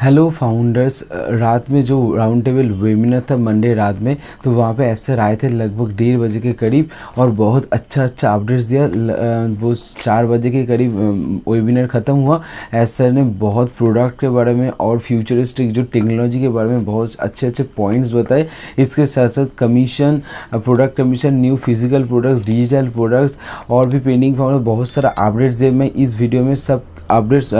hello founders रात में जो राउंड टेबल वेबिनार था मंडे रात में तो वहाँ पे ऐसे आए थे लगभग डेढ़ बजे के करीब और बहुत अच्छा अच्छा अपडेट्स दिया वो चार बजे के करीब वेबिनार ख़त्म हुआ एस सर ने बहुत प्रोडक्ट के बारे में और फ्यूचरिस्टिक जो टेक्नोलॉजी के बारे में बहुत अच्छे अच्छे पॉइंट्स बताए इसके साथ साथ commission product commission new physical products digital products और भी पेंटिंग फाउंडर बहुत सारा अपडेट्स दिए मैं इस वीडियो में सब अपडेट्स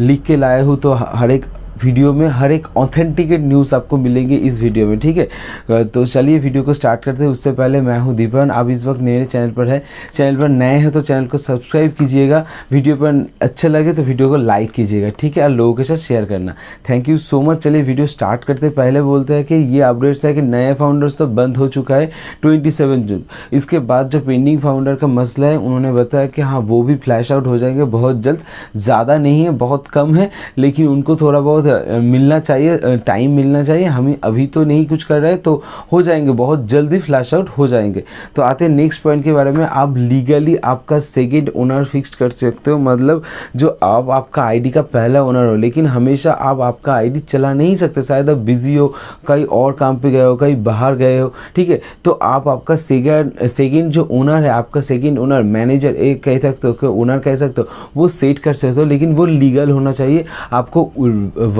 लिख के लाया हूँ तो हर एक वीडियो में हर एक ऑथेंटिकेट न्यूज़ आपको मिलेंगे इस वीडियो में ठीक है तो चलिए वीडियो को स्टार्ट करते हैं उससे पहले मैं हूँ दीपन आप इस वक्त मेरे चैनल पर है चैनल पर नए हैं तो चैनल को सब्सक्राइब कीजिएगा वीडियो पर अच्छा लगे तो वीडियो को लाइक कीजिएगा ठीक है और लोगों के साथ शेयर करना थैंक यू सो मच चलिए वीडियो स्टार्ट करते पहले बोलते हैं कि ये अपडेट्स है कि नए फाउंडर्स तो बंद हो चुका है ट्वेंटी जून इसके बाद जो पेंडिंग फाउंडर का मसला है उन्होंने बताया कि हाँ वो भी फ्लैश आउट हो जाएंगे बहुत जल्द ज़्यादा नहीं है बहुत कम है लेकिन उनको थोड़ा बहुत मिलना चाहिए टाइम मिलना चाहिए हम अभी तो नहीं कुछ कर रहे तो हो जाएंगे बहुत जल्दी फ्लैश आउट हो जाएंगे तो आते हैं नेक्स्ट पॉइंट के बारे में आप लीगली आपका सेकेंड ओनर फिक्स कर सकते हो मतलब जो आप आपका आईडी का पहला ओनर हो लेकिन हमेशा आप आपका आईडी चला नहीं सकते शायद आप बिजी हो कहीं और काम पे गए हो कहीं बाहर गए हो ठीक है तो आप आपका सेकेंड सेकेंड जो ओनर है आपका सेकेंड ओनर मैनेजर एक कह सकते हो ओनर कह सकते हो वो सेट कर सकते हो लेकिन वो लीगल होना चाहिए आपको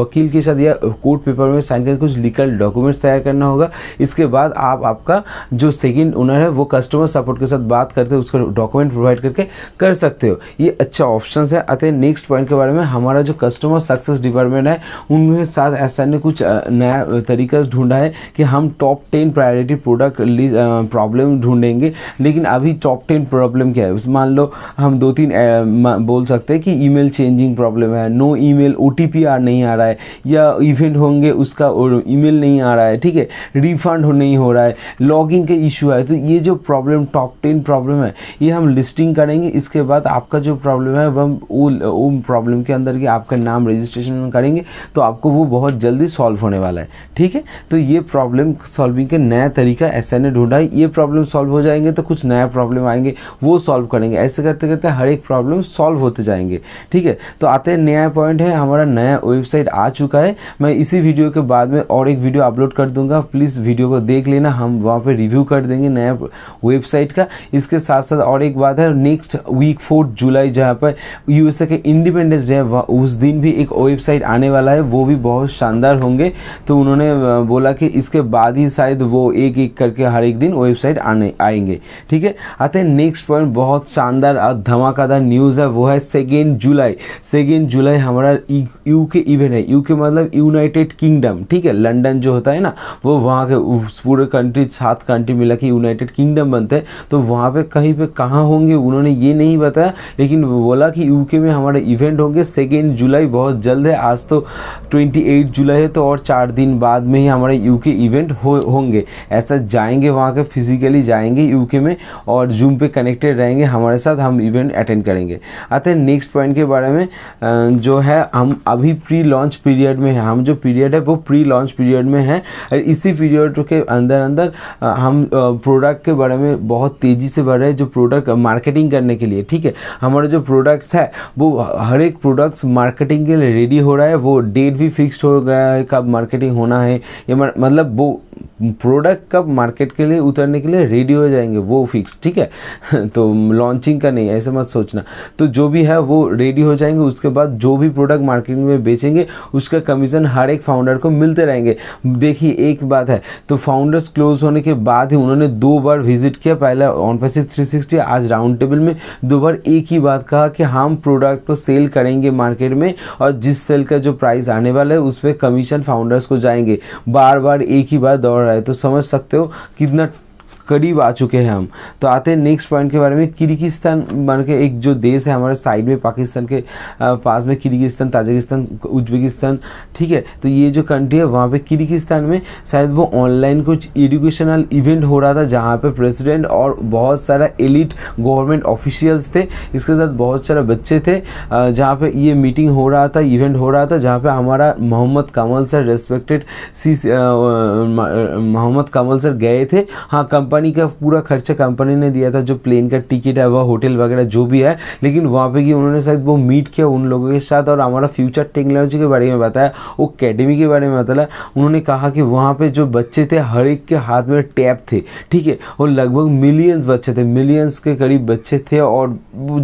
वकील के साथ या कोर्ट पेपर में साइन करके कुछ लीगल डॉक्यूमेंट्स तैयार करना होगा इसके बाद आप आपका जो सेकेंड ओनर है वो कस्टमर सपोर्ट के साथ बात करके उसका डॉक्यूमेंट प्रोवाइड करके कर सकते हो ये अच्छा ऑप्शन है अतः नेक्स्ट पॉइंट के बारे में हमारा जो कस्टमर सक्सेस डिपार्टमेंट है उनके साथ ऐसा ने कुछ नया तरीका ढूंढा है कि हम top ten priority product problem ढूंढेंगे लेकिन अभी टॉप टेन प्रॉब्लम क्या है मान लो हम दो तीन बोल सकते हैं कि ईमेल चेंजिंग प्रॉब्लम है नो ईमेल ओटीपी आर नहीं आ रहा है है या इवेंट होंगे उसका ईमेल नहीं आ रहा है ठीक है रिफंड नहीं हो रहा है लॉगिन का इशू है तो ये जो प्रॉब्लम टॉप टेन प्रॉब्लम है ये हम लिस्टिंग करेंगे इसके बाद आपका जो प्रॉब्लम है हम वो प्रॉब्लम के अंदर की आपका नाम रजिस्ट्रेशन करेंगे तो आपको वो बहुत जल्दी सॉल्व होने वाला है ठीक है तो ये प्रॉब्लम सॉल्विंग का नया तरीका ऐसा ने ढूंढा ये प्रॉब्लम सॉल्व हो जाएंगे तो कुछ नया प्रॉब्लम आएंगे वो सॉल्व करेंगे ऐसे करते करते हर एक प्रॉब्लम सॉल्व होते जाएंगे ठीक है तो आते हैं नया पॉइंट है हमारा नया वेबसाइट आ चुका है मैं इसी वीडियो के बाद में और एक वीडियो अपलोड कर दूंगा प्लीज़ वीडियो को देख लेना हम वहाँ पर रिव्यू कर देंगे नया वेबसाइट का इसके साथ साथ और एक बात है नेक्स्ट वीक फोर्थ जुलाई जहाँ पर यूएसए के इंडिपेंडेंस डे उस दिन भी एक वेबसाइट आने वाला है वो भी बहुत शानदार होंगे तो उन्होंने बोला कि इसके बाद ही शायद वो एक एक करके हर एक दिन वेबसाइट आने आएंगे ठीक है आते हैं नेक्स्ट पॉइंट बहुत शानदार और धमाकेदार न्यूज़ है वो है सेकेंड जुलाई सेकेंड जुलाई हमारा यू के इवेंट है में यूके मतलब यूनाइटेड किंगडम ठीक है लंदन जो होता है ना वो वहाँ के पूरे कंट्री सात कंट्री मिला के यूनाइटेड किंगडम बनते हैं तो वहाँ पे कहीं पे कहाँ होंगे उन्होंने ये नहीं बताया लेकिन बोला कि यूके में हमारे इवेंट होंगे सेकेंड जुलाई बहुत जल्द है आज तो ट्वेंटी एट जुलाई है तो और चार दिन बाद में ही हमारे यूके इवेंट हो होंगे ऐसा जाएंगे वहाँ के फिजिकली जाएंगे यूके में और जूम पे कनेक्टेड रहेंगे हमारे साथ हम इवेंट अटेंड करेंगे आते हैं नेक्स्ट पॉइंट के बारे में जो है हम अभी प्री लॉन्च लॉन्च पीरियड में है हम जो पीरियड है वो प्री लॉन्च पीरियड में है और इसी पीरियड के अंदर अंदर हम प्रोडक्ट के बारे में बहुत तेज़ी से बढ़ रहे हैं जो प्रोडक्ट मार्केटिंग करने के लिए ठीक है हमारे जो प्रोडक्ट्स है वो हर एक प्रोडक्ट्स मार्केटिंग के लिए रेडी हो रहा है वो डेट भी फिक्स हो गया है कब मार्केटिंग होना है या मतलब वो प्रोडक्ट कब मार्केट के लिए उतरने के लिए रेडी हो जाएंगे वो फिक्स ठीक है तो लॉन्चिंग का नहीं ऐसे मत सोचना तो जो भी है वो रेडी हो जाएंगे उसके बाद जो भी प्रोडक्ट मार्केट में बेचेंगे उसका कमीशन हर एक फाउंडर को मिलते रहेंगे देखिए एक बात है तो फाउंडर्स क्लोज होने के बाद ही उन्होंने दो बार विजिट किया पहला ऑन पैसिव थ्री आज राउंड टेबल में दो बार एक ही बात कहा कि हम प्रोडक्ट को सेल करेंगे मार्केट में और जिस सेल का जो प्राइस आने वाला है उस पर कमीशन फाउंडर्स को जाएंगे बार बार एक ही बार दौड़ रहा है तो समझ सकते हो कितना करीब आ चुके हैं हम तो आते हैं नेक्स्ट पॉइंट के बारे में किर्गिस्तान मान के एक जो देश है हमारे साइड में पाकिस्तान के पास में किर्गिस्तान ताजिकिस्तान उज्बेकिस्तान ठीक है तो ये जो कंट्री है वहाँ पे किर्गिस्तान में शायद वो ऑनलाइन कुछ एजुकेशनल इवेंट हो रहा था जहाँ पे प्रेसिडेंट और बहुत सारा एलिट गवर्नमेंट ऑफिशियल्स थे इसके साथ बहुत सारे बच्चे थे जहाँ पर ये मीटिंग हो रहा था इवेंट हो रहा था जहाँ पर हमारा मोहम्मद कमल सर रेस्पेक्टेड सी मोहम्मद कमल सर गए थे हाँ कंपनी कंपनी का पूरा खर्चा कंपनी ने दिया था जो प्लेन का टिकट है वह होटल वगैरह जो भी है लेकिन वहाँ पे कि उन्होंने शायद वो मीट किया उन लोगों के साथ और हमारा फ्यूचर टेक्नोलॉजी के बारे में बताया वो अकेडमी के बारे में बताया उन्होंने कहा कि वहाँ पर जो बच्चे थे हर एक के हाथ में टैप थे ठीक है और लगभग मिलियंस बच्चे थे मिलियंस के करीब बच्चे थे और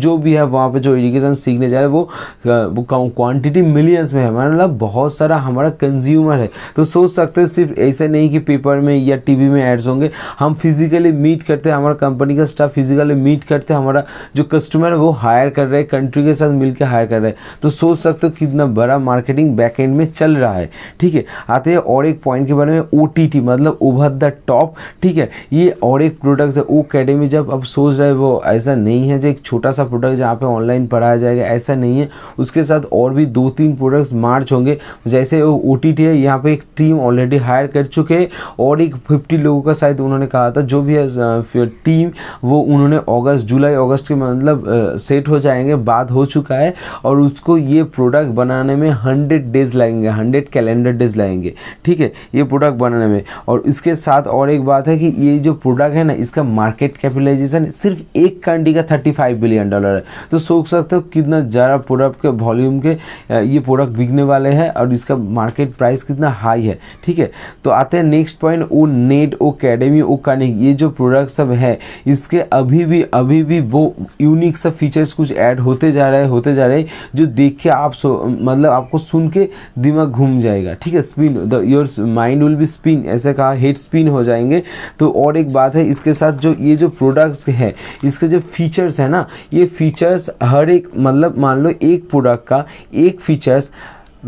जो भी है वहाँ पर जो एजुकेशन सीखने जा रहे वो क्वान्टिटी मिलियंस में है मतलब बहुत सारा हमारा कंज्यूमर है तो सोच सकते हो सिर्फ ऐसे नहीं कि पेपर में या टीवी में एड्स होंगे हम फिजिक फिजिकली मीट करते हैं हमारा कंपनी का स्टाफ फिजिकली मीट करते हैं हमारा जो कस्टमर है वो हायर कर रहे हैं कंट्री के साथ मिलकर हायर कर रहे हैं तो सोच सकते हो कितना बड़ा मार्केटिंग बैक एंड में चल रहा है ठीक है आते हैं और एक पॉइंट के बारे में ओ मतलब ओवर द टॉप ठीक है ये और एक प्रोडक्ट है ओ अकेडमी जब आप सोच रहे वो ऐसा नहीं है जो एक छोटा सा प्रोडक्ट जहाँ पे ऑनलाइन पढ़ाया जाएगा ऐसा नहीं है उसके साथ और भी दो तीन प्रोडक्ट्स मार्च होंगे जैसे वो ओ है यहाँ पे एक टीम ऑलरेडी हायर कर चुके हैं और एक फिफ्टी लोगों का शायद उन्होंने कहा था जो भी है टीम वो उन्होंने अगस्त जुलाई अगस्त के मतलब सेट हो जाएंगे बाद हो चुका है और उसको ये प्रोडक्ट बनाने में हंड्रेड डेज लगेंगे हंड्रेड कैलेंडर डेज लगेंगे ठीक है ये प्रोडक्ट बनाने में और इसके साथ और एक बात है कि ये जो प्रोडक्ट है ना इसका मार्केट कैपिटलाइजेशन सिर्फ एक कंट्री का थर्टी फाइव बिलियन डॉलर है तो सोच सकते हो कितना ज़्यादा प्रोडक्ट के वॉल्यूम के ये प्रोडक्ट बिकने वाले हैं और इसका मार्केट प्राइस कितना हाई है ठीक है तो आते हैं नेक्स्ट पॉइंट वो नेट वो अकेडमी वो कनिक ये जो प्रोडक्ट सब है इसके अभी भी अभी भी वो यूनिक सब फीचर्स कुछ ऐड होते जा रहे होते जा रहे जो देख के आप सो मतलब आपको सुन के दिमाग घूम जाएगा ठीक है spin the your mind will be spin ऐसे कहा हेड स्पिन हो जाएंगे तो और एक बात है इसके साथ जो ये जो प्रोडक्ट्स है इसके जो फीचर्स है ना ये फीचर्स हर एक मतलब मान लो एक प्रोडक्ट का एक फीचर्स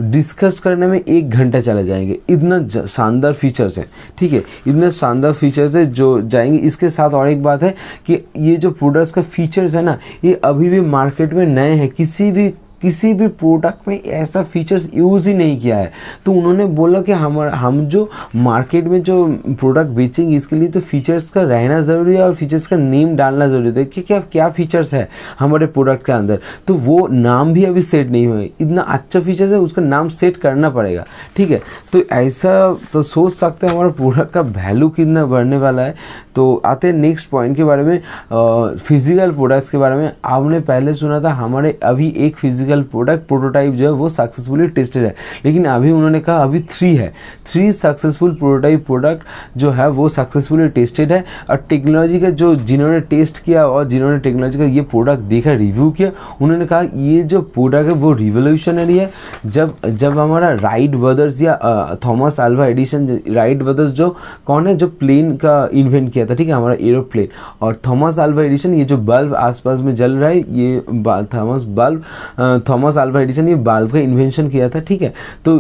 डिस्कस करने में एक घंटा चले जाएंगे इतना शानदार फीचर्स हैं ठीक है इतने शानदार फीचर्स है जो जाएंगे इसके साथ और एक बात है कि ये जो प्रोडक्ट्स का फीचर्स है ना ये अभी भी मार्केट में नए हैं किसी भी किसी भी प्रोडक्ट में ऐसा फीचर्स यूज़ ही नहीं किया है तो उन्होंने बोला कि हम हम जो मार्केट में जो प्रोडक्ट बेचेंगे इसके लिए तो फीचर्स का रहना ज़रूरी है और फीचर्स का नेम डालना ज़रूरी है कि क्या क्या फीचर्स है हमारे प्रोडक्ट के अंदर तो वो नाम भी अभी सेट नहीं हुए इतना अच्छा फीचर्स है उसका नाम सेट करना पड़ेगा ठीक है तो ऐसा तो सोच सकते हैं हमारा प्रोडक्ट का वैल्यू कितना बढ़ने वाला है तो आते हैं नेक्स्ट पॉइंट के बारे में फिज़िकल प्रोडक्ट्स के बारे में आपने पहले सुना था हमारे अभी एक फिज़िकल फिजिकल प्रोडक्ट प्रोटोटाइप जो है वो सक्सेसफुली टेस्टेड है लेकिन अभी उन्होंने कहा अभी थ्री है थ्री सक्सेसफुल प्रोटोटाइप प्रोडक्ट जो है वो सक्सेसफुली टेस्टेड है और टेक्नोलॉजी का जो जिन्होंने टेस्ट किया और जिन्होंने टेक्नोलॉजी का ये प्रोडक्ट देखा रिव्यू किया उन्होंने कहा ये जो प्रोडक्ट है वो रिवोल्यूशनरी है जब जब हमारा राइट ब्रदर्स या Thomas Alva Edison Wright brothers जो कौन है जो प्लेन का इन्वेंट किया था ठीक है हमारा एरोप्लेन और थॉमस आल्वा एडिशन ये जो बल्ब आसपास में जल रहा है ये Thomas bulb Thomas Alva Edison ये बल्ब का इन्वेंशन किया था ठीक है तो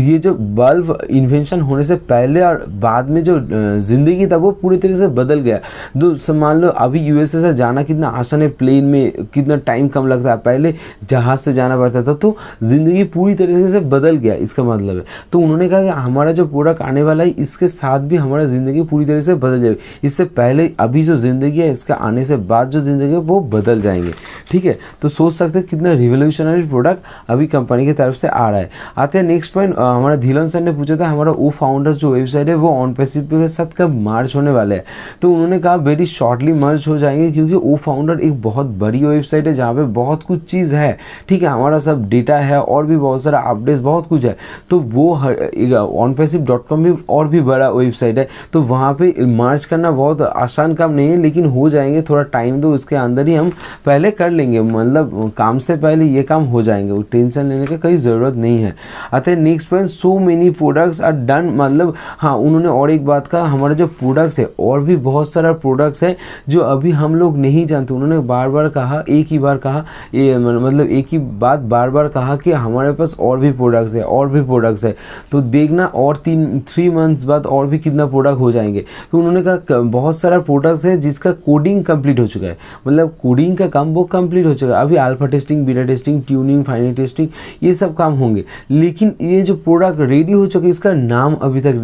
ये जो बल्ब इन्वेंशन होने से पहले और बाद में जो ज़िंदगी था वो पूरी तरह से बदल गया तो मान लो अभी यूएसए से जाना कितना आसान है प्लेन में कितना टाइम कम लगता है पहले जहाज़ से जाना पड़ता था तो ज़िंदगी पूरी तरीके से बदल गया इसका मतलब है तो उन्होंने कहा कि हमारा जो प्रोडक्ट आने वाला है इसके साथ भी हमारा ज़िंदगी पूरी तरह से बदल जाएगी इससे पहले अभी जो ज़िंदगी है इसका आने से बाद जो ज़िंदगी है वो बदल जाएंगे ठीक है तो सोच सकते कितना रिवल रिवोल्यूशनरी प्रोडक्ट अभी कंपनी की तरफ से आ रहा है आते हैं नेक्स्ट पॉइंट हमारा धीलन सर ने पूछा था हमारा वो फाउंडर्स जो वेबसाइट है वो ऑन पेसिप के साथ कब मार्च होने वाले हैं तो उन्होंने कहा वेरी शॉर्टली मर्ज हो जाएंगे क्योंकि वो फाउंडर एक बहुत बड़ी वेबसाइट है जहाँ पर बहुत कुछ चीज़ है ठीक है हमारा सब डेटा है और भी बहुत सारा अपडेट्स बहुत कुछ है तो वो ऑन पेसिप डॉट कॉम भी और भी बड़ा वेबसाइट है तो वहाँ पर मार्च करना बहुत आसान काम नहीं है लेकिन हो जाएंगे थोड़ा टाइम दो उसके अंदर ही हम पहले कर लेंगे मतलब काम से पहले ये काम हो जाएंगे वो टेंशन लेने की कोई ज़रूरत नहीं है अतः next point so many products are done मतलब हाँ उन्होंने और एक बात कहा हमारे जो प्रोडक्ट्स है और भी बहुत सारा प्रोडक्ट्स है जो अभी हम लोग नहीं जानते उन्होंने बार बार कहा एक ही बार कहा ये मतलब एक ही बात बार बार कहा कि हमारे पास और भी प्रोडक्ट्स है और भी प्रोडक्ट्स है तो देखना और तीन थ्री मंथ्स बाद और भी कितना प्रोडक्ट हो जाएंगे तो उन्होंने कहा बहुत सारा प्रोडक्ट्स है जिसका कोडिंग कंप्लीट हो चुका है मतलब कोडिंग का काम वो कंप्लीट हो चुका है अभी alpha testing beta testing testing tuning final testing ये सब काम होंगे लेकिन ये जो प्रोडक्ट रेडी हो चुके इसका नाम अभी तक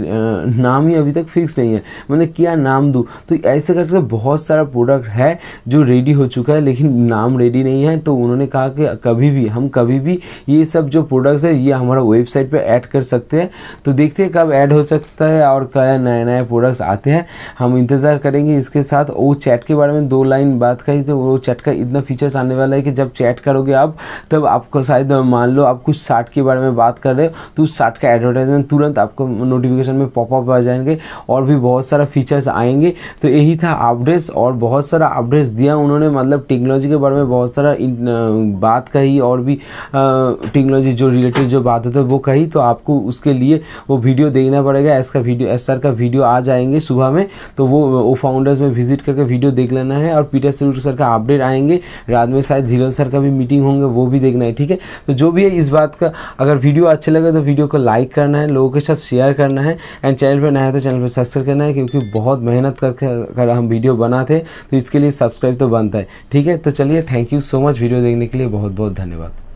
नाम ही अभी तक फिक्स नहीं है मैंने क्या नाम दूँ तो ऐसे करके बहुत सारा प्रोडक्ट है जो रेडी हो चुका है लेकिन नाम रेडी नहीं है तो उन्होंने कहा कि कभी भी हम कभी भी ये सब जो प्रोडक्ट्स है ये हमारा वेबसाइट पर ऐड कर सकते हैं तो देखते हैं कब ऐड हो सकता है और क्या नए नए प्रोडक्ट्स आते हैं हम इंतज़ार करेंगे इसके साथ वो चैट के बारे में दो लाइन बात कही तो वो चैट का इतना फीचर्स आने वाला है कि जब चैट करोगे आप तब आपको शायद मान लो आप कुछ शार्ट के बारे में बात कर रहे हो तो उस शार्ट का एडवर्टाइजमेंट तुरंत आपको नोटिफिकेशन में पॉपअप आ जाएंगे और भी बहुत सारा फीचर्स आएंगे तो यही था अपडेट्स और बहुत सारा अपडेट्स दिया उन्होंने मतलब टेक्नोलॉजी के बारे में बहुत सारा बात कही और भी टेक्नोलॉजी जो रिलेटेड जो बात होती है वो कही तो आपको उसके लिए वो वीडियो देखना पड़ेगा एस का वीडियो एस सर का वीडियो आ जाएंगे सुबह में तो वो वो फाउंडर्स में विजिट करके वीडियो देख लेना है और पीटर सिरूर सर का अपडेट आएंगे रात में शायद धीरन सर का भी मीटिंग होंगे वो वो भी देखना है ठीक है तो जो भी है इस बात का अगर वीडियो अच्छे लगे तो वीडियो को लाइक करना है लोगों के साथ शेयर करना है एंड चैनल पर नया है तो चैनल पर सब्सक्राइब करना है क्योंकि बहुत मेहनत करके अगर हम वीडियो बनाते तो इसके लिए सब्सक्राइब तो बनता है ठीक है तो चलिए thank you so much video देखने के लिए बहुत बहुत धन्यवाद